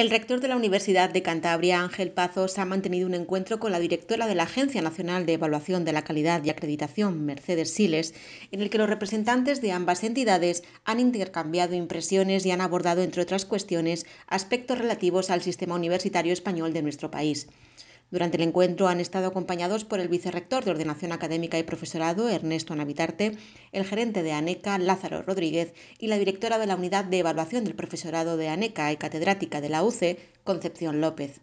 El rector de la Universidad de Cantabria, Ángel Pazos, ha mantenido un encuentro con la directora de la Agencia Nacional de Evaluación de la Calidad y Acreditación, Mercedes Siles, en el que los representantes de ambas entidades han intercambiado impresiones y han abordado, entre otras cuestiones, aspectos relativos al sistema universitario español de nuestro país. Durante el encuentro han estado acompañados por el vicerrector de Ordenación Académica y Profesorado, Ernesto Navitarte, el gerente de ANECA, Lázaro Rodríguez, y la directora de la Unidad de Evaluación del Profesorado de ANECA y catedrática de la UCE, Concepción López.